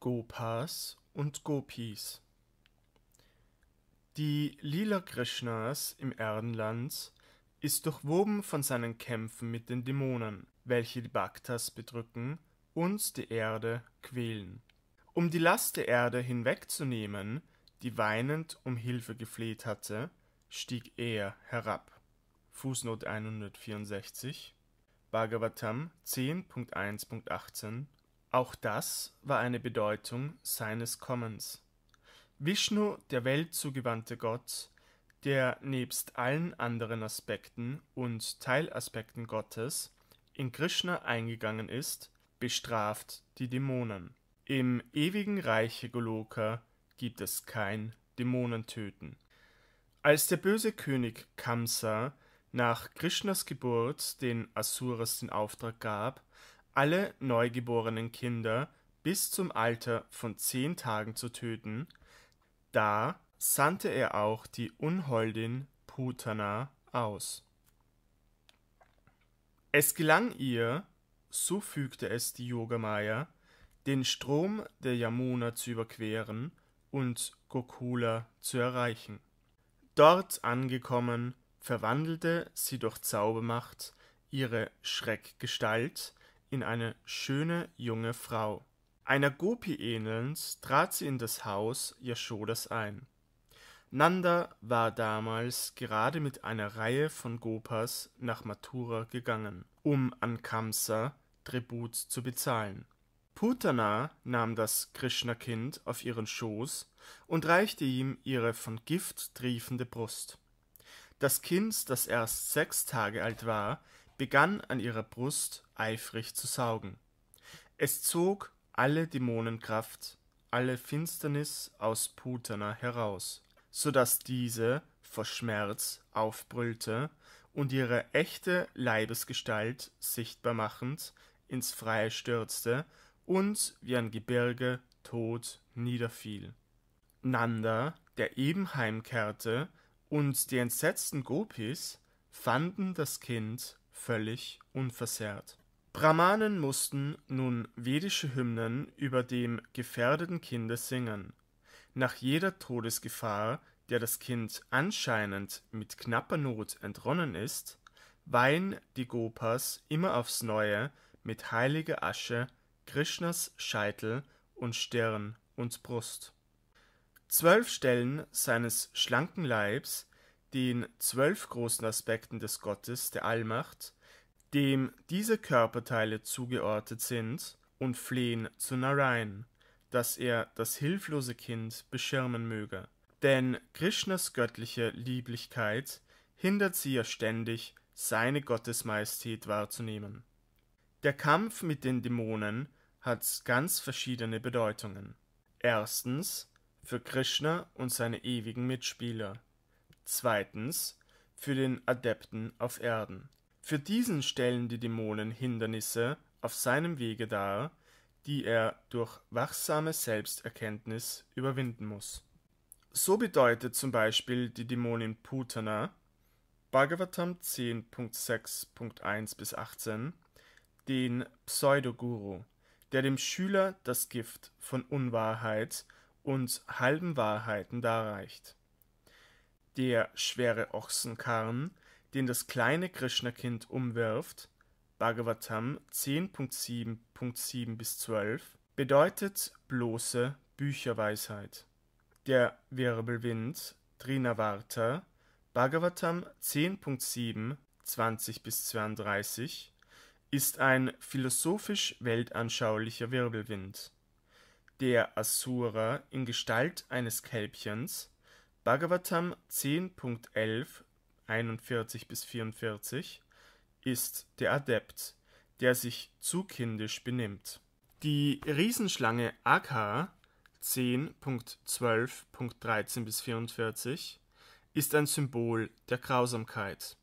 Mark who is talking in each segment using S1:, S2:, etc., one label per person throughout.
S1: Gopas und Gopis. Die Lila Krishnas im Erdenland ist durchwoben von seinen Kämpfen mit den Dämonen, welche die Bhaktas bedrücken und die Erde quälen. Um die Last der Erde hinwegzunehmen, die weinend um Hilfe gefleht hatte, stieg er herab. Fußnote 164 Bhagavatam 10.1.18 auch das war eine Bedeutung seines Kommens. Vishnu, der weltzugewandte Gott, der nebst allen anderen Aspekten und Teilaspekten Gottes in Krishna eingegangen ist, bestraft die Dämonen. Im ewigen Reiche Goloka gibt es kein Dämonentöten. Als der böse König Kamsa nach Krishnas Geburt den Asuras den Auftrag gab, alle neugeborenen Kinder bis zum Alter von zehn Tagen zu töten, da sandte er auch die Unholdin Putana aus. Es gelang ihr, so fügte es die Yogamaya, den Strom der Yamuna zu überqueren und Gokula zu erreichen. Dort angekommen, verwandelte sie durch Zaubermacht ihre Schreckgestalt in eine schöne junge Frau. Einer Gopi ähnelnd trat sie in das Haus Yashodas ein. Nanda war damals gerade mit einer Reihe von Gopas nach Mathura gegangen, um an Kamsa Tribut zu bezahlen. Putana nahm das Krishna-Kind auf ihren Schoß und reichte ihm ihre von Gift triefende Brust. Das Kind, das erst sechs Tage alt war, begann an ihrer Brust eifrig zu saugen. Es zog alle Dämonenkraft, alle Finsternis aus Putana heraus, so daß diese vor Schmerz aufbrüllte und ihre echte Leibesgestalt sichtbar machend ins Freie stürzte und wie ein Gebirge tot niederfiel. Nanda, der eben heimkehrte, und die entsetzten Gopis fanden das Kind völlig unversehrt. Brahmanen mussten nun vedische Hymnen über dem gefährdeten Kinde singen. Nach jeder Todesgefahr, der das Kind anscheinend mit knapper Not entronnen ist, weihen die Gopas immer aufs Neue mit heiliger Asche Krishnas Scheitel und Stirn und Brust. Zwölf Stellen seines schlanken Leibs den zwölf großen Aspekten des Gottes der Allmacht, dem diese Körperteile zugeordnet sind, und flehen zu Narayan, dass er das hilflose Kind beschirmen möge. Denn Krishnas göttliche Lieblichkeit hindert sie ja ständig, seine Gottesmajestät wahrzunehmen. Der Kampf mit den Dämonen hat ganz verschiedene Bedeutungen. Erstens für Krishna und seine ewigen Mitspieler zweitens für den Adepten auf Erden. Für diesen stellen die Dämonen Hindernisse auf seinem Wege dar, die er durch wachsame Selbsterkenntnis überwinden muss. So bedeutet zum Beispiel die Dämonin Putana Bhagavatam 10.6.1 bis 18 den Pseudoguru, der dem Schüler das Gift von Unwahrheit und halben Wahrheiten darreicht. Der schwere Ochsenkarren, den das kleine Krishnakind umwirft (Bhagavatam 10.7.7 – 12), bedeutet bloße Bücherweisheit. Der Wirbelwind Trinavarta, (Bhagavatam 10.7 20 – 32) ist ein philosophisch-weltanschaulicher Wirbelwind. Der Asura in Gestalt eines Kälbchens Bhagavatam 10.11, 41 44 ist der Adept, der sich zu kindisch benimmt. Die Riesenschlange Akha 10.12.13 44 ist ein Symbol der Grausamkeit.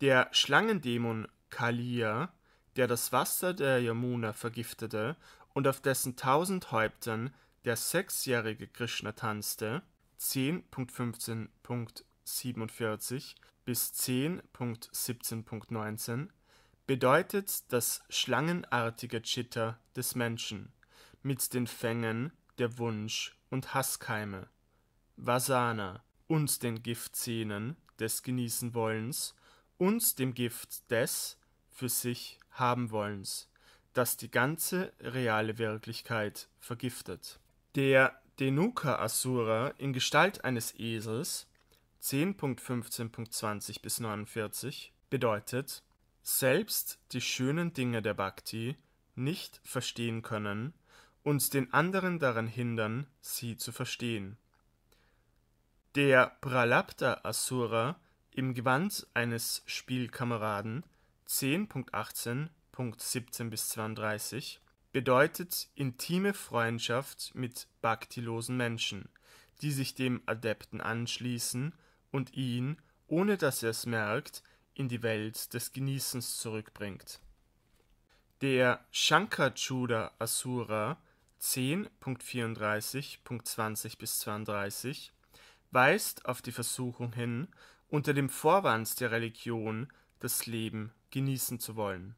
S1: Der Schlangendämon Kalia, der das Wasser der Yamuna vergiftete und auf dessen tausend Häuptern der sechsjährige Krishna tanzte, 10.15.47 bis 10.17.19 bedeutet das schlangenartige Chitta des Menschen mit den Fängen der Wunsch- und Hasskeime, Vasana und den Giftzähnen des Genießenwollens und dem Gift des für sich Habenwollens, das die ganze reale Wirklichkeit vergiftet. Der Denuka Asura in Gestalt eines Esels (10.15.20 bis 49) bedeutet, selbst die schönen Dinge der Bhakti nicht verstehen können und den anderen daran hindern, sie zu verstehen. Der Pralapta Asura im Gewand eines Spielkameraden (10.18.17 bis 32) bedeutet intime Freundschaft mit bhaktilosen Menschen, die sich dem Adepten anschließen und ihn, ohne dass er es merkt, in die Welt des Genießens zurückbringt. Der Shankachuda Asura 10.34.20 bis 32 weist auf die Versuchung hin, unter dem Vorwand der Religion das Leben genießen zu wollen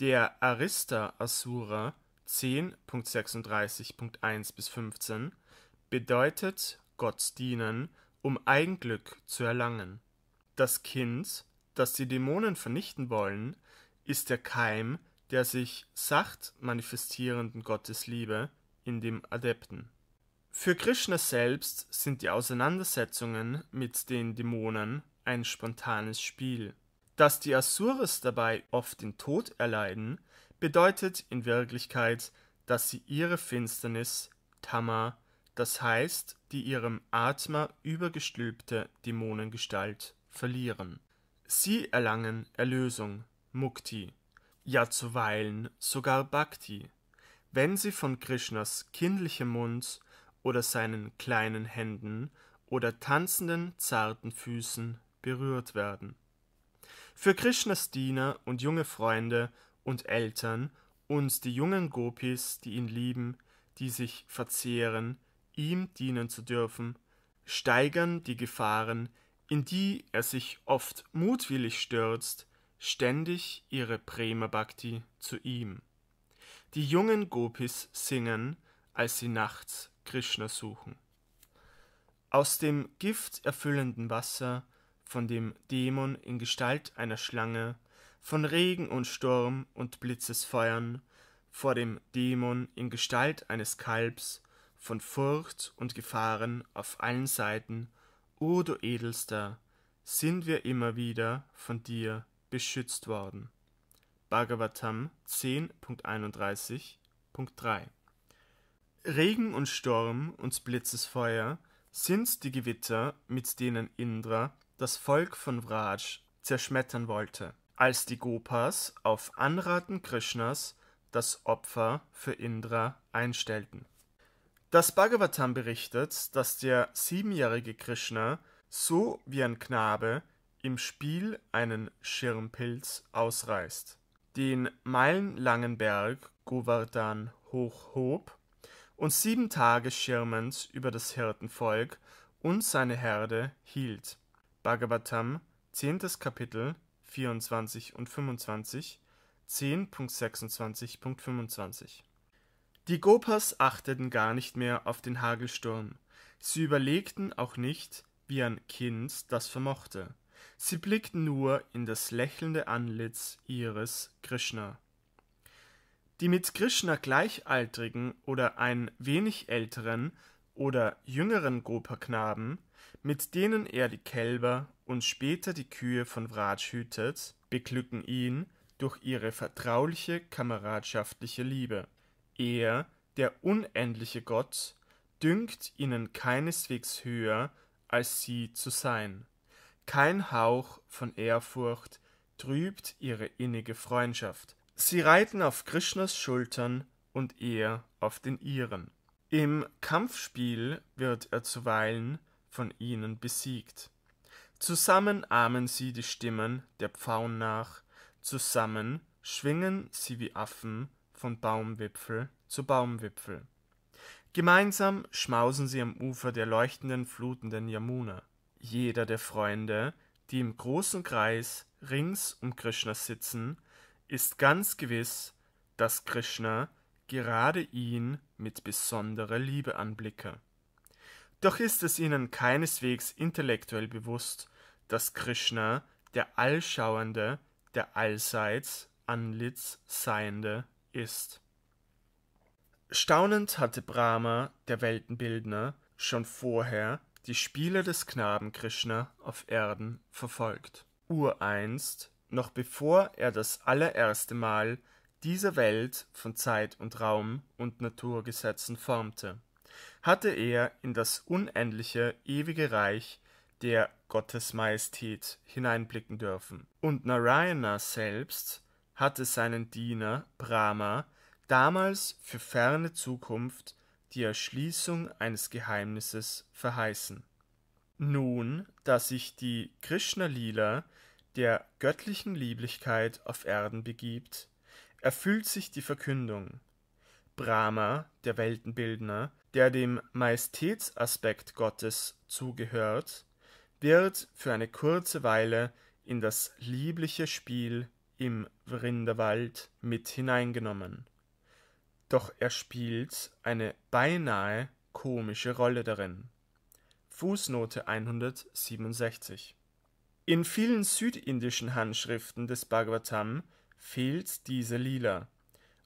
S1: der Arista Asura 10.36.1 bis 15 bedeutet Gott dienen, um Eigenglück zu erlangen. Das Kind, das die Dämonen vernichten wollen, ist der Keim der sich sacht manifestierenden Gottesliebe in dem Adepten. Für Krishna selbst sind die Auseinandersetzungen mit den Dämonen ein spontanes Spiel dass die Asures dabei oft den Tod erleiden, bedeutet in Wirklichkeit, dass sie ihre Finsternis Tama, das heißt die ihrem Atma übergestülpte Dämonengestalt, verlieren. Sie erlangen Erlösung, Mukti, ja zuweilen sogar Bhakti, wenn sie von Krishnas kindlichem Mund oder seinen kleinen Händen oder tanzenden zarten Füßen berührt werden. Für Krishnas Diener und junge Freunde und Eltern und die jungen Gopis, die ihn lieben, die sich verzehren, ihm dienen zu dürfen, steigern die Gefahren, in die er sich oft mutwillig stürzt, ständig ihre Prema Bhakti zu ihm. Die jungen Gopis singen, als sie nachts Krishna suchen. Aus dem gifterfüllenden Wasser von dem Dämon in Gestalt einer Schlange, von Regen und Sturm und Blitzesfeuern, vor dem Dämon in Gestalt eines Kalbs, von Furcht und Gefahren auf allen Seiten, o du Edelster, sind wir immer wieder von dir beschützt worden. Bhagavatam 10.31.3 Regen und Sturm und Blitzesfeuer sind die Gewitter, mit denen Indra das Volk von Vraj zerschmettern wollte, als die Gopas auf Anraten Krishnas das Opfer für Indra einstellten. Das Bhagavatam berichtet, dass der siebenjährige Krishna so wie ein Knabe im Spiel einen Schirmpilz ausreißt, den meilenlangen Berg Govardhan hochhob und sieben Tage schirmend über das Hirtenvolk und seine Herde hielt. Bhagavatam 10. Kapitel 24 und 25, 10.26.25 Die Gopas achteten gar nicht mehr auf den Hagelsturm. Sie überlegten auch nicht, wie ein Kind das vermochte. Sie blickten nur in das lächelnde Antlitz ihres Krishna. Die mit Krishna gleichaltrigen oder ein wenig älteren oder jüngeren Gopaknaben mit denen er die Kälber und später die Kühe von Vraj hütet, beglücken ihn durch ihre vertrauliche kameradschaftliche Liebe. Er, der unendliche Gott, dünkt ihnen keineswegs höher, als sie zu sein. Kein Hauch von Ehrfurcht trübt ihre innige Freundschaft. Sie reiten auf Krishnas Schultern und er auf den ihren. Im Kampfspiel wird er zuweilen von ihnen besiegt. Zusammen ahmen sie die Stimmen der Pfauen nach, zusammen schwingen sie wie Affen von Baumwipfel zu Baumwipfel. Gemeinsam schmausen sie am Ufer der leuchtenden flutenden Yamuna. Jeder der Freunde, die im großen Kreis rings um Krishna sitzen, ist ganz gewiss, dass Krishna gerade ihn mit besonderer Liebe anblicke. Doch ist es ihnen keineswegs intellektuell bewusst, dass Krishna der Allschauende, der Allseits Anlitz Seiende ist. Staunend hatte Brahma, der Weltenbildner, schon vorher die Spiele des Knaben Krishna auf Erden verfolgt. Ureinst, noch bevor er das allererste Mal diese Welt von Zeit und Raum und Naturgesetzen formte hatte er in das unendliche, ewige Reich der Gottesmajestät hineinblicken dürfen. Und Narayana selbst hatte seinen Diener Brahma damals für ferne Zukunft die Erschließung eines Geheimnisses verheißen. Nun, da sich die Krishna-Lila der göttlichen Lieblichkeit auf Erden begibt, erfüllt sich die Verkündung, Brahma, der Weltenbildner, der dem Majestätsaspekt Gottes zugehört, wird für eine kurze Weile in das liebliche Spiel im Vrinderwald mit hineingenommen. Doch er spielt eine beinahe komische Rolle darin. Fußnote 167 In vielen südindischen Handschriften des Bhagavatam fehlt diese Lila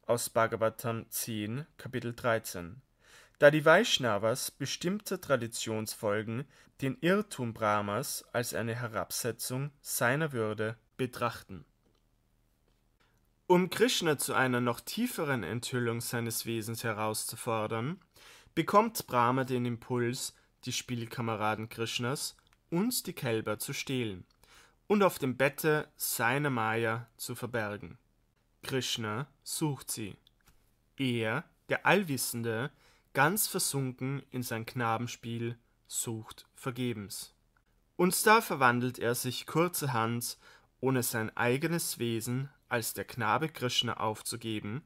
S1: aus Bhagavatam 10, Kapitel 13. Da die Vaishnavas bestimmter Traditionsfolgen den Irrtum Brahmas als eine Herabsetzung seiner Würde betrachten. Um Krishna zu einer noch tieferen Enthüllung seines Wesens herauszufordern, bekommt Brahma den Impuls, die Spielkameraden Krishnas und die Kälber zu stehlen und auf dem Bette seiner Maya zu verbergen. Krishna sucht sie. Er, der Allwissende, ganz versunken in sein Knabenspiel, sucht vergebens. Und da verwandelt er sich kurzerhand, ohne sein eigenes Wesen als der Knabe Krishna aufzugeben,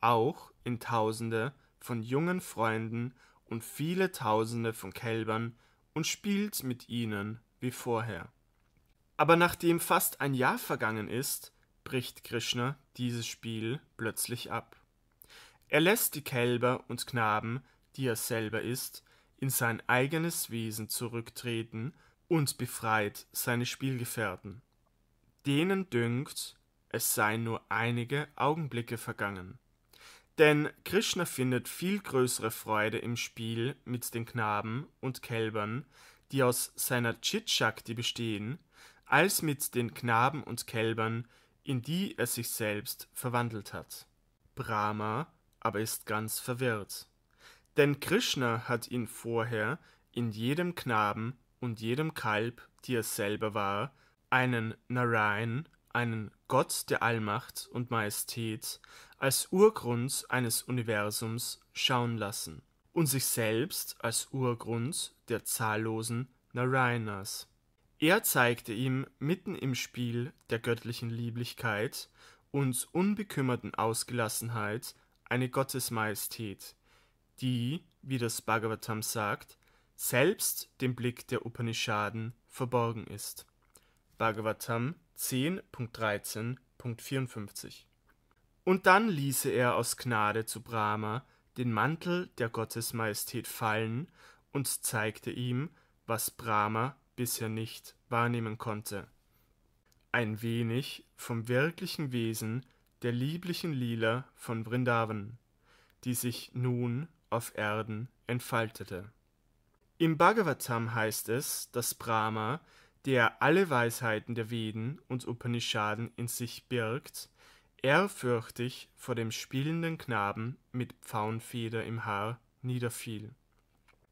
S1: auch in Tausende von jungen Freunden und viele Tausende von Kälbern und spielt mit ihnen wie vorher. Aber nachdem fast ein Jahr vergangen ist, bricht Krishna dieses Spiel plötzlich ab. Er lässt die Kälber und Knaben, die er selber ist, in sein eigenes Wesen zurücktreten und befreit seine Spielgefährten. Denen dünkt, es seien nur einige Augenblicke vergangen. Denn Krishna findet viel größere Freude im Spiel mit den Knaben und Kälbern, die aus seiner Chitshakti bestehen, als mit den Knaben und Kälbern, in die er sich selbst verwandelt hat. Brahma aber ist ganz verwirrt. Denn Krishna hat ihn vorher in jedem Knaben und jedem Kalb, die er selber war, einen Narayan, einen Gott der Allmacht und Majestät, als Urgrund eines Universums schauen lassen und sich selbst als Urgrund der zahllosen Narayanas. Er zeigte ihm mitten im Spiel der göttlichen Lieblichkeit und unbekümmerten Ausgelassenheit eine Gottesmajestät, die, wie das Bhagavatam sagt, selbst dem Blick der Upanishaden verborgen ist. Bhagavatam 10.13.54 Und dann ließe er aus Gnade zu Brahma den Mantel der Gottesmajestät fallen und zeigte ihm, was Brahma bisher nicht wahrnehmen konnte. Ein wenig vom wirklichen Wesen der lieblichen Lila von Vrindavan, die sich nun auf Erden entfaltete. Im Bhagavatam heißt es, dass Brahma, der alle Weisheiten der Veden und Upanishaden in sich birgt, ehrfürchtig vor dem spielenden Knaben mit Pfauenfeder im Haar niederfiel.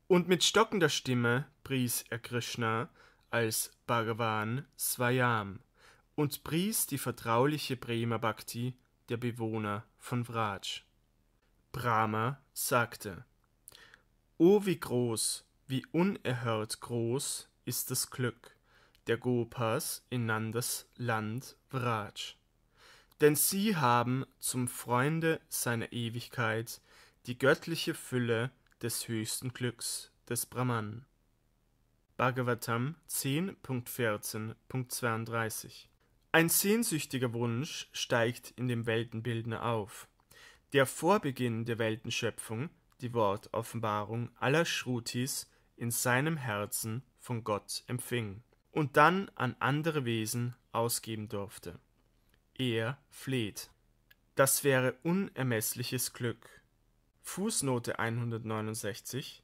S1: Und mit stockender Stimme pries er Krishna als Bhagavan Swayam und pries die vertrauliche Prema Bhakti der Bewohner von Vraj. Brahma sagte: O wie groß, wie unerhört groß ist das Glück der Gopas in Nandas Land Vraj. Denn sie haben zum Freunde seiner Ewigkeit die göttliche Fülle des höchsten Glücks des Brahman. Bhagavatam 10.14.32 Ein sehnsüchtiger Wunsch steigt in dem Weltenbildner auf, der vor Beginn der Weltenschöpfung die Wortoffenbarung aller Shrutis in seinem Herzen von Gott empfing und dann an andere Wesen ausgeben durfte. Er fleht. Das wäre unermessliches Glück Fußnote 169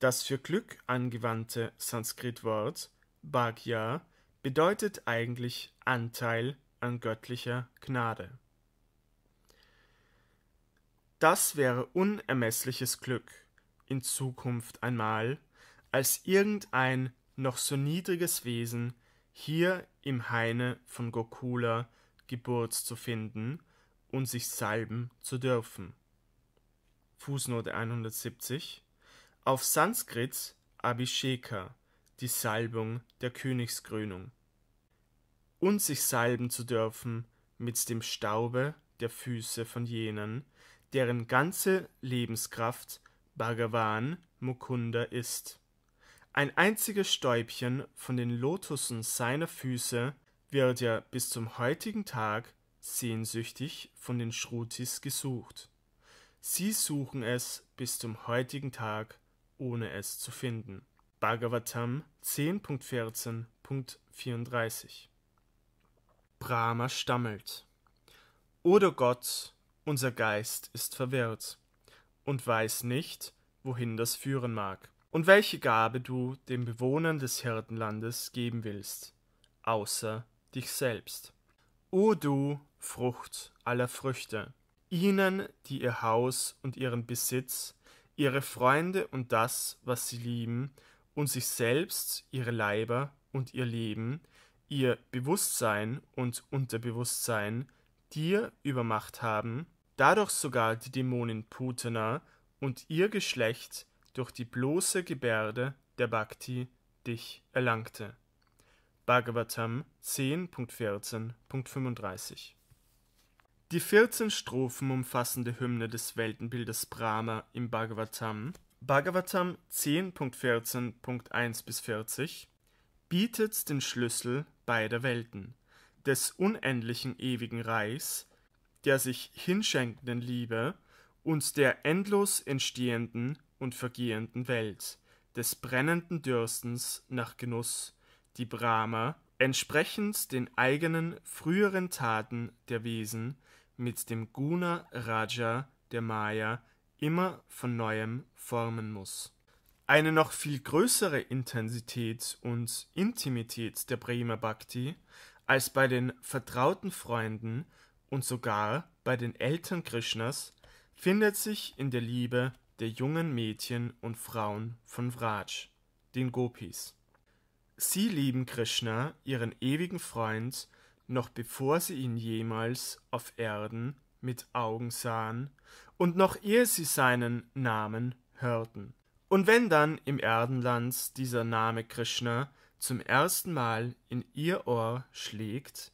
S1: Das für Glück angewandte Sanskritwort Bhagya bedeutet eigentlich Anteil an göttlicher Gnade. Das wäre unermessliches Glück in Zukunft einmal, als irgendein noch so niedriges Wesen hier im Haine von Gokula Geburt zu finden und sich salben zu dürfen. Fußnote 170, auf Sanskrit Abhisheka, die Salbung der Königskrönung, und sich salben zu dürfen mit dem Staube der Füße von jenen, deren ganze Lebenskraft Bhagavan Mukunda ist. Ein einziges Stäubchen von den Lotussen seiner Füße wird ja bis zum heutigen Tag sehnsüchtig von den Shrutis gesucht. Sie suchen es bis zum heutigen Tag, ohne es zu finden. Bhagavatam 10.14.34 Brahma stammelt. Oder Gott, unser Geist ist verwirrt und weiß nicht, wohin das führen mag und welche Gabe du den Bewohnern des Hirtenlandes geben willst, außer dich selbst. O du Frucht aller Früchte, ihnen, die ihr Haus und ihren Besitz, ihre Freunde und das, was sie lieben, und sich selbst, ihre Leiber und ihr Leben, ihr Bewusstsein und Unterbewusstsein dir übermacht haben, dadurch sogar die Dämonin Putana und ihr Geschlecht durch die bloße Gebärde der Bhakti dich erlangte. Bhagavatam 10.14.35 die 14 Strophen umfassende Hymne des Weltenbildes Brahma im Bhagavatam, Bhagavatam 10.14.1 bis 40, bietet den Schlüssel beider Welten, des unendlichen ewigen Reichs, der sich hinschenkenden Liebe und der endlos entstehenden und vergehenden Welt, des brennenden Dürstens nach Genuss, die Brahma, entsprechend den eigenen früheren Taten der Wesen, mit dem Guna Raja der Maya immer von neuem formen muss. Eine noch viel größere Intensität und Intimität der Bremer Bhakti als bei den vertrauten Freunden und sogar bei den Eltern Krishnas findet sich in der Liebe der jungen Mädchen und Frauen von Vraj, den Gopis. Sie lieben Krishna, ihren ewigen Freund, noch bevor sie ihn jemals auf Erden mit Augen sahen, und noch ehe sie seinen Namen hörten. Und wenn dann im Erdenland dieser Name Krishna zum ersten Mal in ihr Ohr schlägt,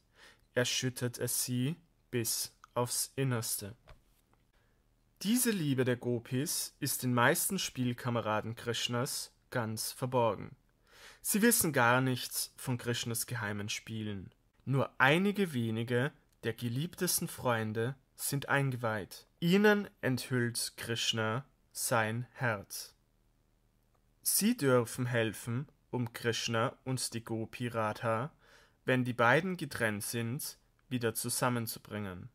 S1: erschüttert es sie bis aufs Innerste. Diese Liebe der Gopis ist den meisten Spielkameraden Krishnas ganz verborgen. Sie wissen gar nichts von Krishnas geheimen Spielen. Nur einige wenige der geliebtesten Freunde sind eingeweiht. Ihnen enthüllt Krishna sein Herz. Sie dürfen helfen, um Krishna und die Gopi Radha, wenn die beiden getrennt sind, wieder zusammenzubringen.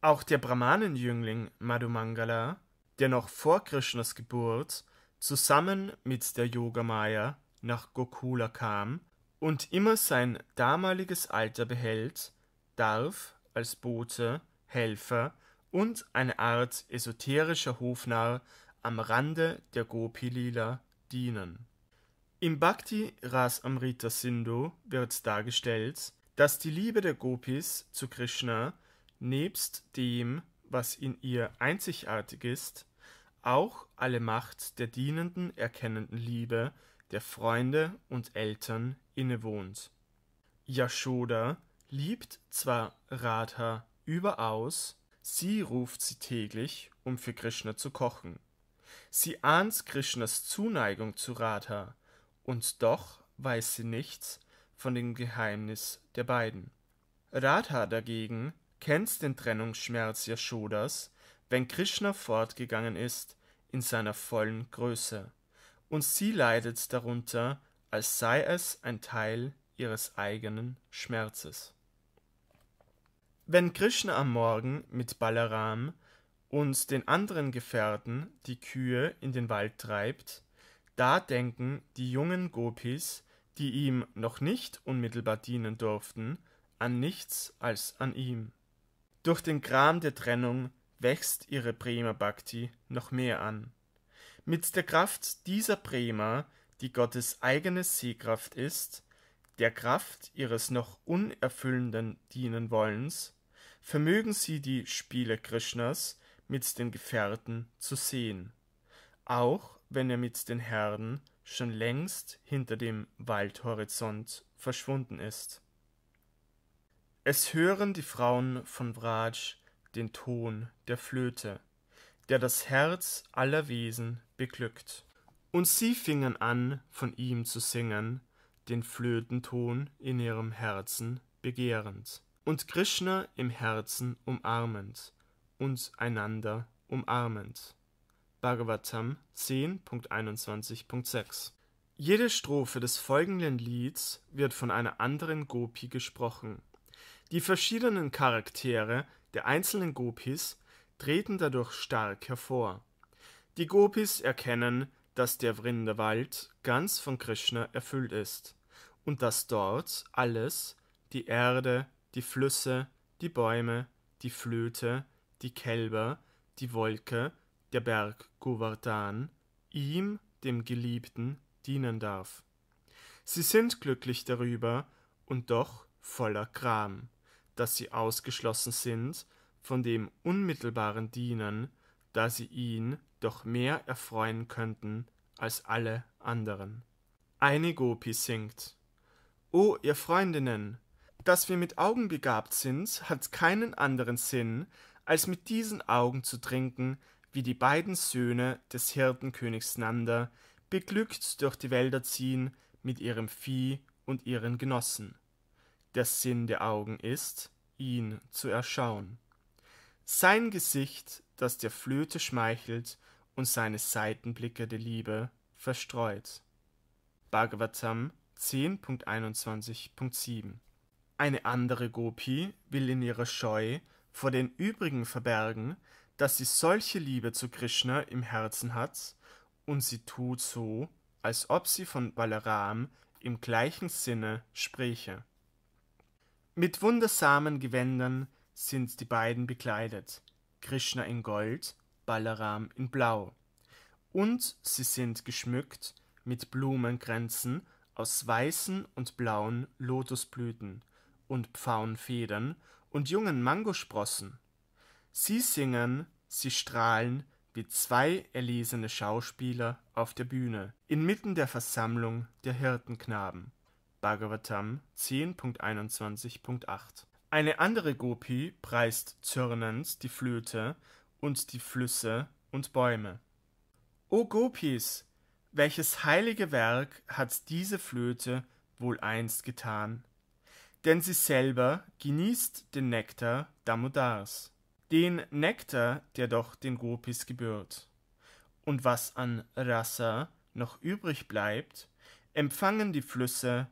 S1: Auch der Brahmanenjüngling Madhumangala, der noch vor Krishnas Geburt zusammen mit der Yogamaya nach Gokula kam, und immer sein damaliges Alter behält, darf als Bote, Helfer und eine Art esoterischer Hofnarr am Rande der Gopilila dienen. Im Bhakti Ras Amrita Sindhu wird dargestellt, dass die Liebe der Gopis zu Krishna nebst dem, was in ihr einzigartig ist, auch alle Macht der dienenden, erkennenden Liebe der Freunde und Eltern innewohnt. Yashoda liebt zwar Radha überaus, sie ruft sie täglich, um für Krishna zu kochen. Sie ahnt Krishnas Zuneigung zu Radha, und doch weiß sie nichts von dem Geheimnis der beiden. Radha dagegen kennt den Trennungsschmerz Yashodas, wenn Krishna fortgegangen ist, in seiner vollen Größe, und sie leidet darunter, als sei es ein Teil ihres eigenen Schmerzes. Wenn Krishna am Morgen mit Balaram und den anderen Gefährten die Kühe in den Wald treibt, da denken die jungen Gopis, die ihm noch nicht unmittelbar dienen durften, an nichts als an ihm. Durch den Gram der Trennung wächst ihre Prema Bhakti noch mehr an. Mit der Kraft dieser Prema die Gottes eigene Sehkraft ist, der Kraft ihres noch unerfüllenden Dienenwollens, vermögen sie die Spiele Krishnas mit den Gefährten zu sehen, auch wenn er mit den Herden schon längst hinter dem Waldhorizont verschwunden ist. Es hören die Frauen von Vraj den Ton der Flöte, der das Herz aller Wesen beglückt. Und sie fingen an, von ihm zu singen, den Flötenton in ihrem Herzen begehrend, und Krishna im Herzen umarmend und einander umarmend. Bhagavatam 10.21.6 Jede Strophe des folgenden Lieds wird von einer anderen Gopi gesprochen. Die verschiedenen Charaktere der einzelnen Gopis treten dadurch stark hervor. Die Gopis erkennen, dass der Vrindavald ganz von Krishna erfüllt ist und dass dort alles, die Erde, die Flüsse, die Bäume, die Flöte, die Kälber, die Wolke, der Berg Govardhan, ihm, dem Geliebten, dienen darf. Sie sind glücklich darüber und doch voller Gram, dass sie ausgeschlossen sind von dem unmittelbaren Dienen, da sie ihn doch mehr erfreuen könnten als alle anderen. Eine Gopi singt O ihr Freundinnen, dass wir mit Augen begabt sind, hat keinen anderen Sinn, als mit diesen Augen zu trinken, wie die beiden Söhne des Hirtenkönigs Nanda, beglückt durch die Wälder ziehen mit ihrem Vieh und ihren Genossen. Der Sinn der Augen ist, ihn zu erschauen. Sein Gesicht, das der Flöte schmeichelt, und seine Seitenblicke der Liebe verstreut. Bhagavatam 10.21.7 Eine andere Gopi will in ihrer Scheu vor den übrigen verbergen, dass sie solche Liebe zu Krishna im Herzen hat, und sie tut so, als ob sie von Balaram im gleichen Sinne spräche. Mit wundersamen Gewändern sind die beiden bekleidet, Krishna in Gold Balaram in Blau. Und sie sind geschmückt mit Blumenkränzen aus weißen und blauen Lotusblüten und Pfauenfedern und jungen Mangosprossen. Sie singen, sie strahlen wie zwei erlesene Schauspieler auf der Bühne, inmitten der Versammlung der Hirtenknaben. Bhagavatam 10.21.8 Eine andere Gopi preist zürnend die Flöte und die Flüsse und Bäume. O Gopis, welches heilige Werk hat diese Flöte wohl einst getan? Denn sie selber genießt den Nektar Damodars, den Nektar, der doch den Gopis gebührt. Und was an Rasa noch übrig bleibt, empfangen die Flüsse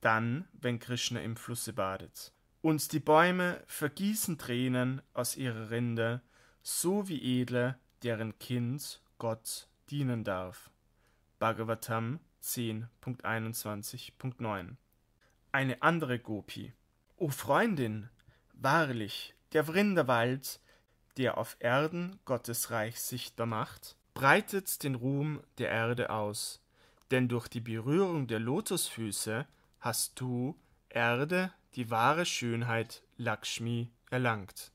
S1: dann, wenn Krishna im Flusse badet. Und die Bäume vergießen Tränen aus ihrer Rinde so wie Edle, deren Kind Gott dienen darf. Bhagavatam 10.21.9 Eine andere Gopi. O Freundin, wahrlich, der Vrinderwald, der auf Erden Gottes Reich sichtbar macht, breitet den Ruhm der Erde aus, denn durch die Berührung der Lotusfüße hast du, Erde, die wahre Schönheit Lakshmi erlangt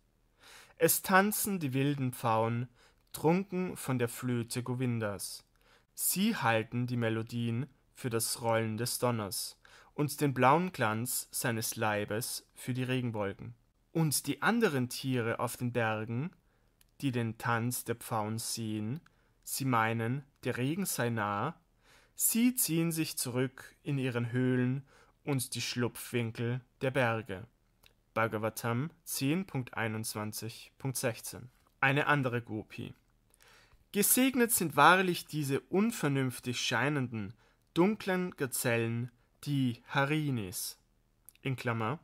S1: es tanzen die wilden Pfauen, trunken von der Flöte Govindas. Sie halten die Melodien für das Rollen des Donners und den blauen Glanz seines Leibes für die Regenwolken. Und die anderen Tiere auf den Bergen, die den Tanz der Pfauen sehen, sie meinen, der Regen sei nah, sie ziehen sich zurück in ihren Höhlen und die Schlupfwinkel der Berge. Bhagavatam 10.21.16. Eine andere Gopi. Gesegnet sind wahrlich diese unvernünftig scheinenden, dunklen Gazellen, die Harinis, in Klammer,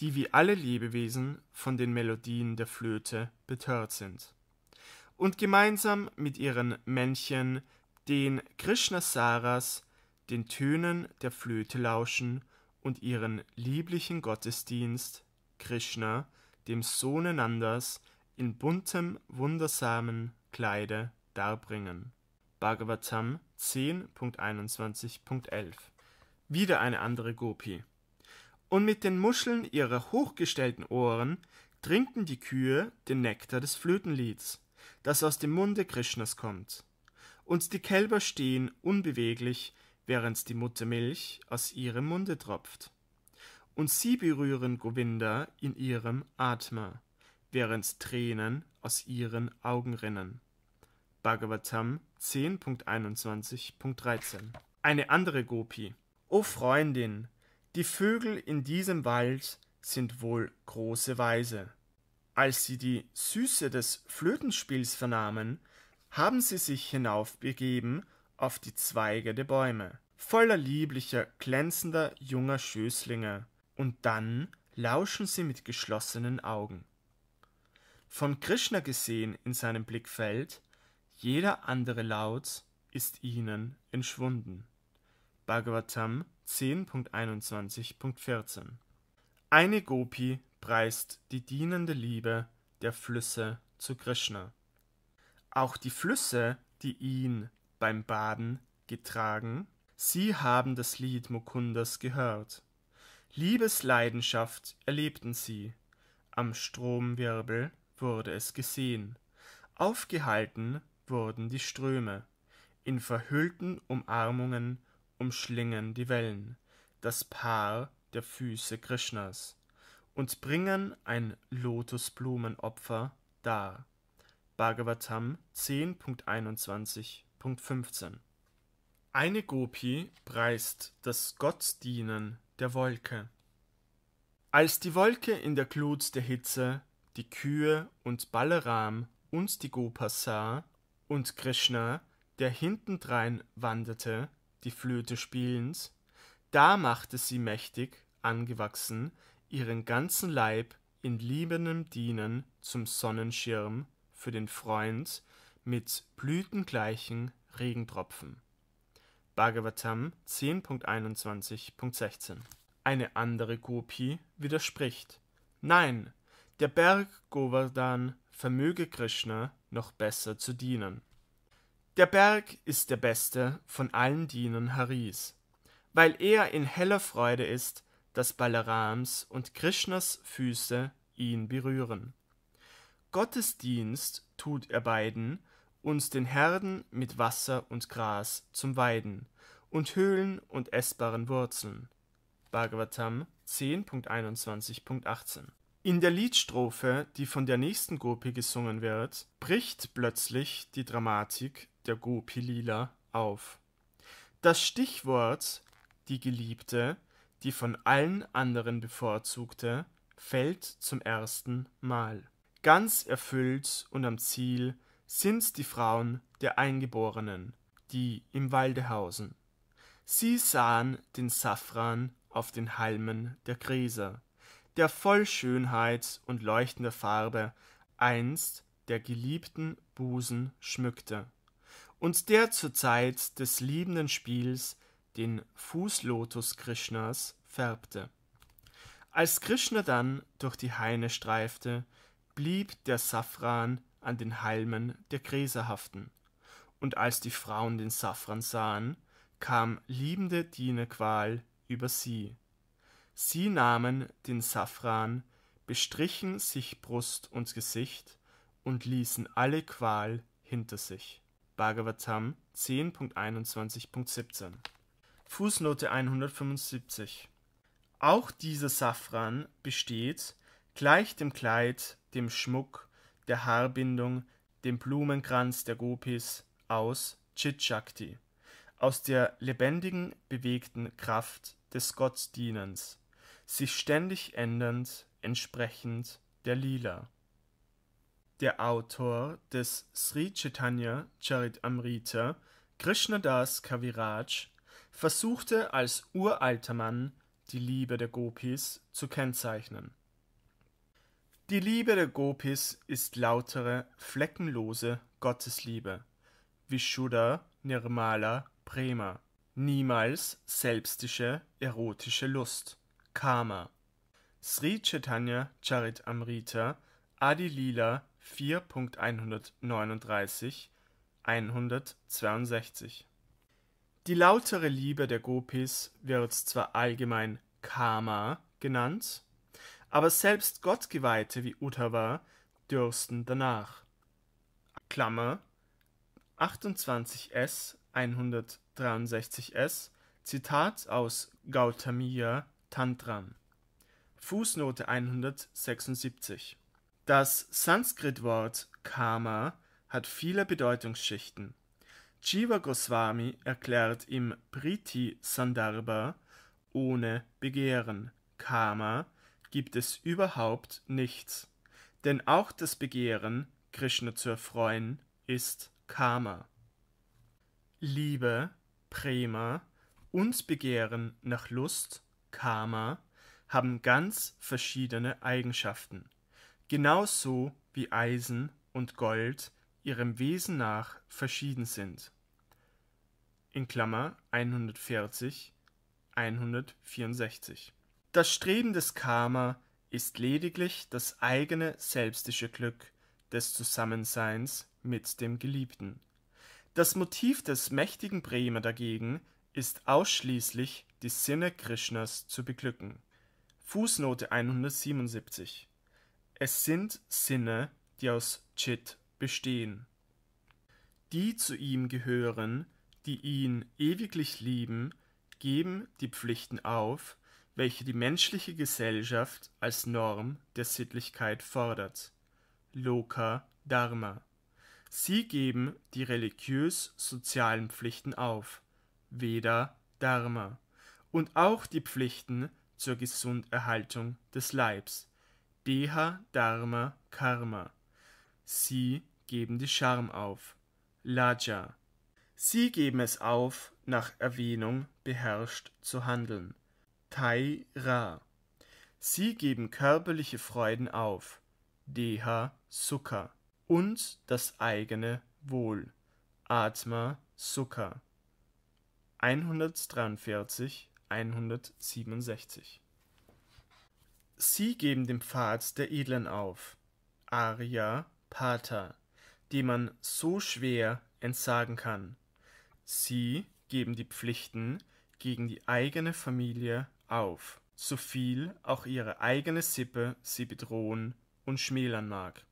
S1: die wie alle Lebewesen von den Melodien der Flöte betört sind. Und gemeinsam mit ihren Männchen, den Krishnasaras, den Tönen der Flöte lauschen und ihren lieblichen Gottesdienst Krishna, dem Sohne Nandas, in buntem, wundersamen Kleide darbringen. Bhagavatam 10.21.11 Wieder eine andere Gopi. Und mit den Muscheln ihrer hochgestellten Ohren trinken die Kühe den Nektar des Flötenlieds, das aus dem Munde Krishnas kommt. Und die Kälber stehen unbeweglich, während die Muttermilch aus ihrem Munde tropft und sie berühren Govinda in ihrem Atma, während Tränen aus ihren Augen rinnen. Bhagavatam 10.21.13 Eine andere Gopi. O Freundin, die Vögel in diesem Wald sind wohl große Weise. Als sie die Süße des Flötenspiels vernahmen, haben sie sich hinaufbegeben auf die Zweige der Bäume, voller lieblicher, glänzender junger Schößlinge, und dann lauschen sie mit geschlossenen Augen. Von Krishna gesehen in seinem Blickfeld, jeder andere Laut ist ihnen entschwunden. Bhagavatam 10.21.14 Eine Gopi preist die dienende Liebe der Flüsse zu Krishna. Auch die Flüsse, die ihn beim Baden getragen, sie haben das Lied Mukundas gehört. Liebesleidenschaft erlebten sie, am Stromwirbel wurde es gesehen, aufgehalten wurden die Ströme, in verhüllten Umarmungen umschlingen die Wellen das Paar der Füße Krishnas und bringen ein Lotusblumenopfer dar. Bhagavatam 10.21.15 Eine Gopi preist das Gottdienen der Wolke. Als die Wolke in der Glut der Hitze die Kühe und Balaram und die Gopas sah und Krishna, der hintendrein wanderte, die Flöte spielend, da machte sie mächtig, angewachsen, ihren ganzen Leib in liebendem Dienen zum Sonnenschirm für den Freund mit blütengleichen Regentropfen. Bhagavatam 10.21.16 Eine andere Gopi widerspricht. Nein, der Berg Govardhan vermöge Krishna noch besser zu dienen. Der Berg ist der beste von allen Dienern Haris, weil er in heller Freude ist, dass Balarams und Krishnas Füße ihn berühren. Gottes Dienst tut er beiden uns den Herden mit Wasser und Gras zum Weiden und Höhlen und essbaren Wurzeln. Bhagavatam 10.21.18 in der Liedstrophe, die von der nächsten Gopi gesungen wird, bricht plötzlich die Dramatik der Gopi Lila auf. Das Stichwort die Geliebte, die von allen anderen bevorzugte, fällt zum ersten Mal. Ganz erfüllt und am Ziel sind's die Frauen der Eingeborenen, die im Walde hausen. Sie sahen den Safran auf den Halmen der Gräser, der voll Schönheit und leuchtender Farbe einst der geliebten Busen schmückte, und der zur Zeit des liebenden Spiels den Fußlotus Krishnas färbte. Als Krishna dann durch die Haine streifte, blieb der Safran an den Halmen der Gräserhaften. Und als die Frauen den Safran sahen, kam liebende Dienerqual über sie. Sie nahmen den Safran, bestrichen sich Brust und Gesicht und ließen alle Qual hinter sich. Bhagavatam 10.21.17 Fußnote 175 Auch dieser Safran besteht, gleich dem Kleid, dem Schmuck der Haarbindung, dem Blumenkranz der Gopis aus Chit-Shakti, aus der lebendigen, bewegten Kraft des Gottdienens, sich ständig ändernd, entsprechend der Lila. Der Autor des Sri Chaitanya Charitamrita, Krishnadas Kaviraj, versuchte als uralter Mann die Liebe der Gopis zu kennzeichnen die Liebe der Gopis ist lautere, fleckenlose Gottesliebe. Vishuddha Nirmala Prema. Niemals selbstische erotische Lust. Karma. Sri Chaitanya Charitamrita Adi Lila 4.139 162 Die lautere Liebe der Gopis wird zwar allgemein Karma genannt, aber selbst Gottgeweihte wie Uta dürsten danach. Klammer 28s 163s Zitat aus Gautamiya Tantram Fußnote 176 Das Sanskritwort Karma hat viele Bedeutungsschichten. Jiva Goswami erklärt im Priti Sandarbha ohne Begehren Karma gibt es überhaupt nichts. Denn auch das Begehren, Krishna zu erfreuen, ist Karma. Liebe, Prema und Begehren nach Lust, Karma, haben ganz verschiedene Eigenschaften. Genauso wie Eisen und Gold ihrem Wesen nach verschieden sind. In Klammer 140, 164. Das Streben des Karma ist lediglich das eigene selbstische Glück des Zusammenseins mit dem Geliebten. Das Motiv des mächtigen Bremer dagegen ist ausschließlich die Sinne Krishnas zu beglücken. Fußnote 177 Es sind Sinne, die aus Chit bestehen. Die zu ihm gehören, die ihn ewiglich lieben, geben die Pflichten auf, welche die menschliche Gesellschaft als Norm der Sittlichkeit fordert (Loka Dharma). Sie geben die religiös-sozialen Pflichten auf (Veda Dharma) und auch die Pflichten zur Gesunderhaltung des Leibs (Deha Dharma Karma). Sie geben die Scham auf Laja. Sie geben es auf, nach Erwähnung beherrscht zu handeln Tai Ra. Sie geben körperliche Freuden auf, Deha Sukha, und das eigene Wohl, Atma Sukha. 143, 167. Sie geben den Pfad der Edlen auf, Arya Pata, dem man so schwer entsagen kann. Sie geben die Pflichten gegen die eigene Familie auf, so viel auch ihre eigene Sippe sie bedrohen und schmälern mag.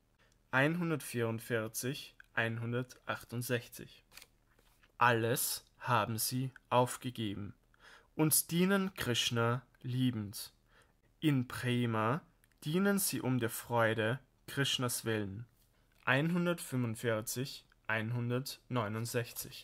S1: 144, 168. Alles haben sie aufgegeben und dienen Krishna liebend. In Prema dienen sie um der Freude Krishnas willen. 145, 169.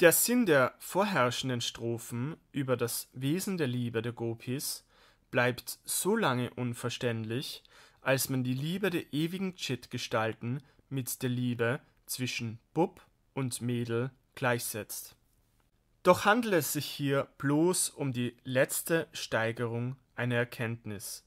S1: Der Sinn der vorherrschenden Strophen über das Wesen der Liebe der Gopis bleibt so lange unverständlich, als man die Liebe der ewigen Chit-Gestalten mit der Liebe zwischen Bub und Mädel gleichsetzt. Doch handelt es sich hier bloß um die letzte Steigerung einer Erkenntnis,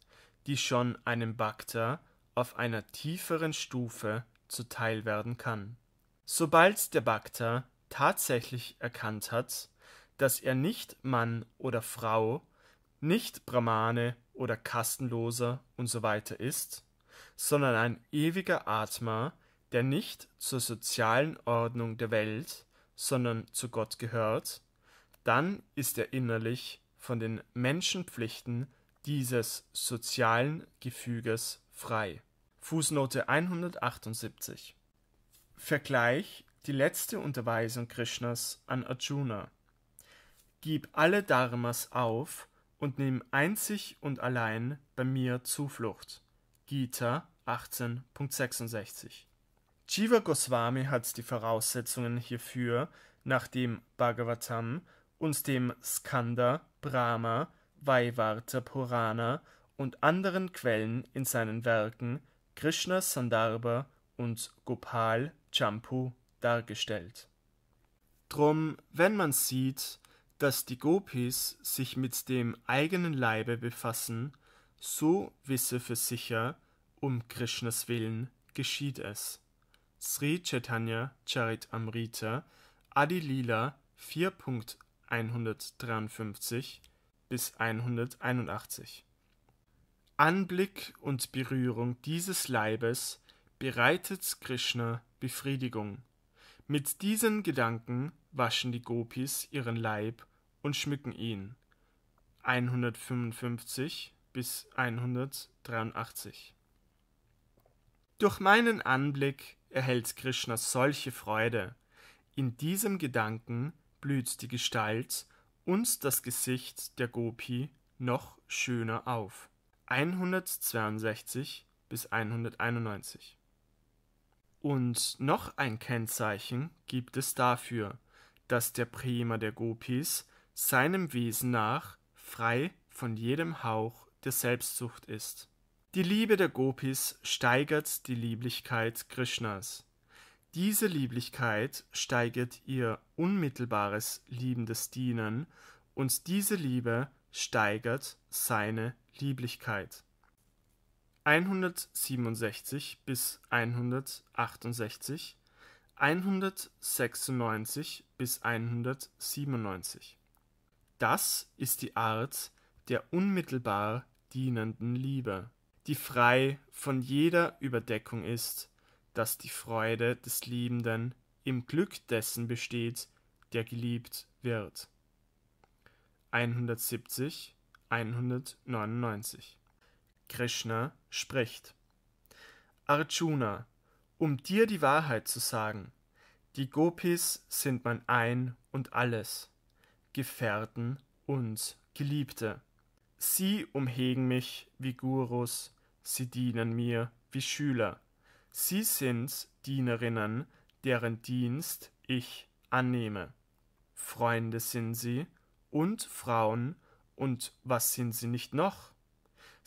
S1: die schon einem Bhakta auf einer tieferen Stufe zuteil werden kann. Sobald der Bhakta tatsächlich erkannt hat, dass er nicht Mann oder Frau, nicht Brahmane oder Kastenloser usw. So ist, sondern ein ewiger Atma, der nicht zur sozialen Ordnung der Welt, sondern zu Gott gehört, dann ist er innerlich von den Menschenpflichten dieses sozialen Gefüges frei. Fußnote 178 Vergleich die letzte Unterweisung Krishnas an Arjuna. Gib alle Dharmas auf und nimm einzig und allein bei mir Zuflucht. Gita 18.66 Jiva Goswami hat die Voraussetzungen hierfür nach dem Bhagavatam und dem Skanda, Brahma, Vaivarta Purana und anderen Quellen in seinen Werken Krishna Sandarbha und Gopal Champu dargestellt. Drum, wenn man sieht, dass die Gopis sich mit dem eigenen Leibe befassen, so wisse für sicher, um Krishnas Willen geschieht es. Sri Chaitanya Charitamrita Adi Lila 4.153 bis 181 Anblick und Berührung dieses Leibes bereitet Krishna Befriedigung mit diesen Gedanken waschen die Gopis ihren Leib und schmücken ihn. 155 bis 183. Durch meinen Anblick erhält Krishna solche Freude. In diesem Gedanken blüht die Gestalt und das Gesicht der Gopi noch schöner auf. 162 bis 191. Und noch ein Kennzeichen gibt es dafür, dass der Prima der Gopis seinem Wesen nach frei von jedem Hauch der Selbstsucht ist. Die Liebe der Gopis steigert die Lieblichkeit Krishnas. Diese Lieblichkeit steigert ihr unmittelbares liebendes Dienen und diese Liebe steigert seine Lieblichkeit. 167 bis 168, 196 bis 197. Das ist die Art der unmittelbar dienenden Liebe, die frei von jeder Überdeckung ist, dass die Freude des Liebenden im Glück dessen besteht, der geliebt wird. 170, 199 Krishna spricht. Arjuna, um dir die Wahrheit zu sagen, die Gopis sind mein Ein und alles, Gefährten und Geliebte. Sie umhegen mich wie Gurus, sie dienen mir wie Schüler. Sie sind Dienerinnen, deren Dienst ich annehme. Freunde sind sie und Frauen, und was sind sie nicht noch?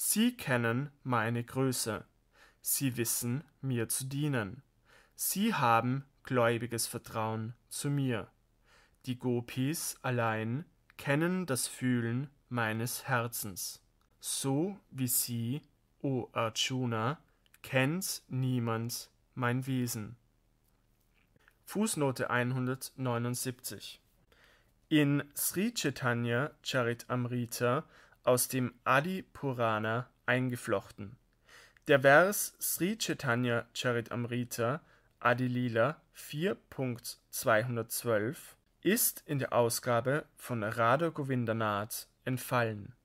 S1: Sie kennen meine Größe. Sie wissen, mir zu dienen. Sie haben gläubiges Vertrauen zu mir. Die Gopis allein kennen das Fühlen meines Herzens. So wie sie, o Arjuna, kennt niemand mein Wesen. Fußnote 179 In Sri Chaitanya Charitamrita aus dem Adi Purana eingeflochten. Der Vers Sri Chaitanya Charitamrita Adi Lila 4.212 ist in der Ausgabe von Radha Govindanath entfallen